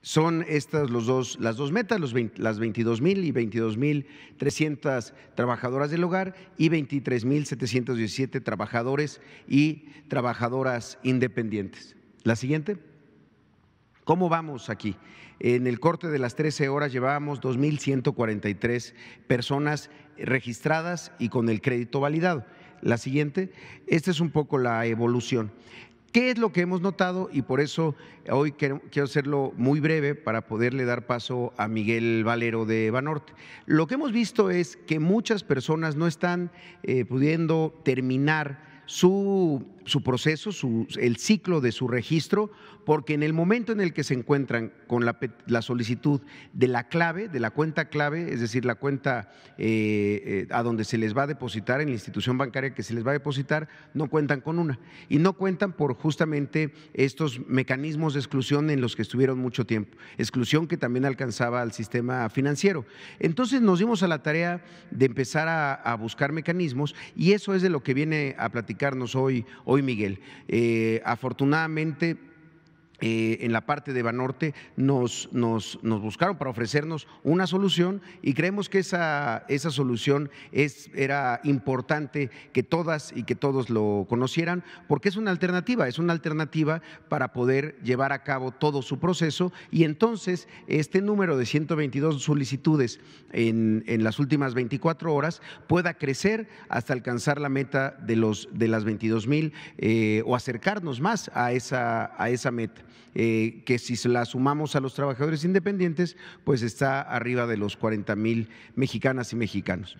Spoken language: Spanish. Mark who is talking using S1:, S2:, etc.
S1: son estas los dos, las dos metas, las 22 mil y 22 mil 300 trabajadoras del hogar y 23 mil 717 trabajadores y trabajadoras independientes. La siguiente. ¿Cómo vamos aquí? En el corte de las 13 horas llevábamos 2.143 personas registradas y con el crédito validado. La siguiente, esta es un poco la evolución. ¿Qué es lo que hemos notado? Y por eso hoy quiero hacerlo muy breve para poderle dar paso a Miguel Valero de Banorte. Lo que hemos visto es que muchas personas no están eh, pudiendo terminar su su proceso, el ciclo de su registro, porque en el momento en el que se encuentran con la, solicitud de la clave, de la cuenta clave, es decir, la cuenta eh, eh, a donde se les va a depositar, en la institución bancaria que se les va a depositar, no cuentan con una. Y no cuentan por justamente estos mecanismos de exclusión en los que estuvieron mucho tiempo, exclusión que también alcanzaba al sistema financiero. Entonces nos dimos a la tarea de empezar a, a buscar mecanismos y eso es de lo que viene a platicarnos hoy, hoy Miguel. Eh, afortunadamente eh, en la parte de Banorte nos, nos, buscaron para ofrecernos una solución y creemos que esa, esa solución es, era importante que todas y que todos lo conocieran porque es una alternativa, es una alternativa para poder llevar a cabo todo su proceso y entonces este número de 122 solicitudes en, en las últimas 24 horas pueda crecer hasta alcanzar la meta de, los, de las 22 mil eh, o acercarnos más a esa, a esa meta. Eh, que si la sumamos a los trabajadores independientes, pues está arriba de los 40 mil mexicanas y mexicanos.